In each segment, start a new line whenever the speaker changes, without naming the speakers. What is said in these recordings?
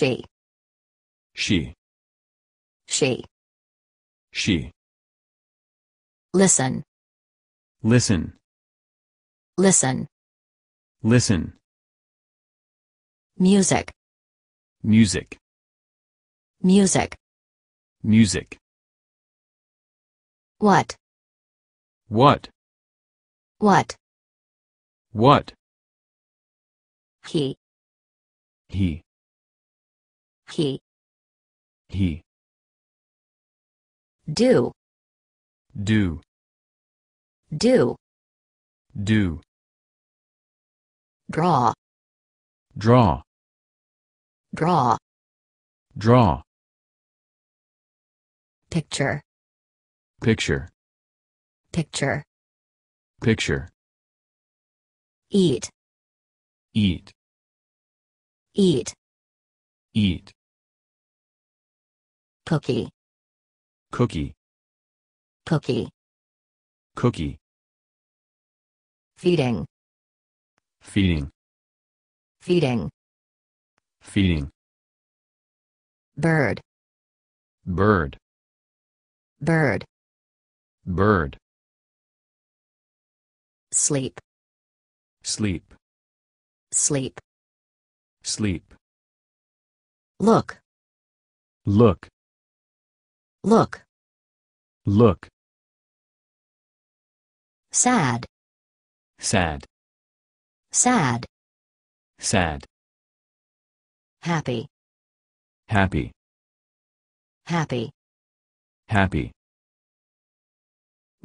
She. She. She. She. Listen. Listen. Listen. Listen. Music. Music. Music. Music. What? What? What? What? He. He. He. He. Do. Do. Do. Do. Draw. Draw. Draw. Draw. Picture. Picture. Picture. Picture. Eat. Eat. Eat. Eat cookie cookie cookie cookie feeding feeding feeding feeding bird bird bird bird sleep sleep sleep sleep look look Look. Look. Sad. Sad. Sad. Sad. Happy. Happy. Happy. Happy.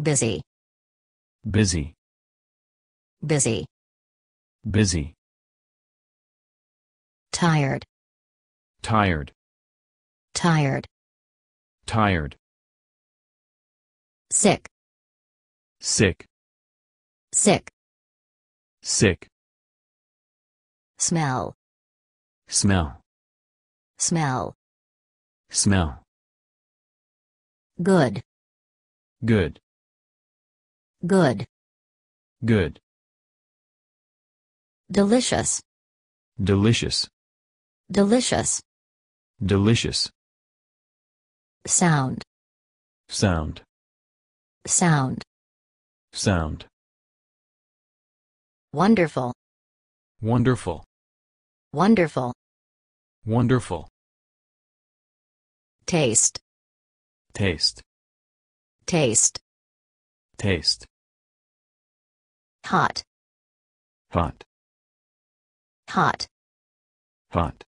Busy. Busy. Busy. Busy. Tired. Tired. Tired tired sick sick sick sick smell smell smell smell good good good good delicious delicious delicious delicious sound sound sound sound wonderful wonderful wonderful wonderful taste taste taste taste hot hot hot hot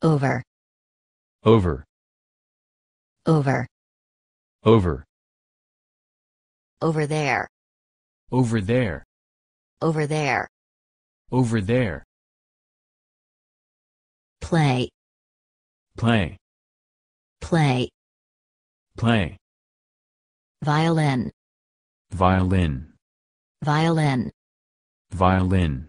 over over over. Over. Over there. Over there. Over there. Over there. Play. Play. Play. Play. Violin. Violin. Violin. Violin.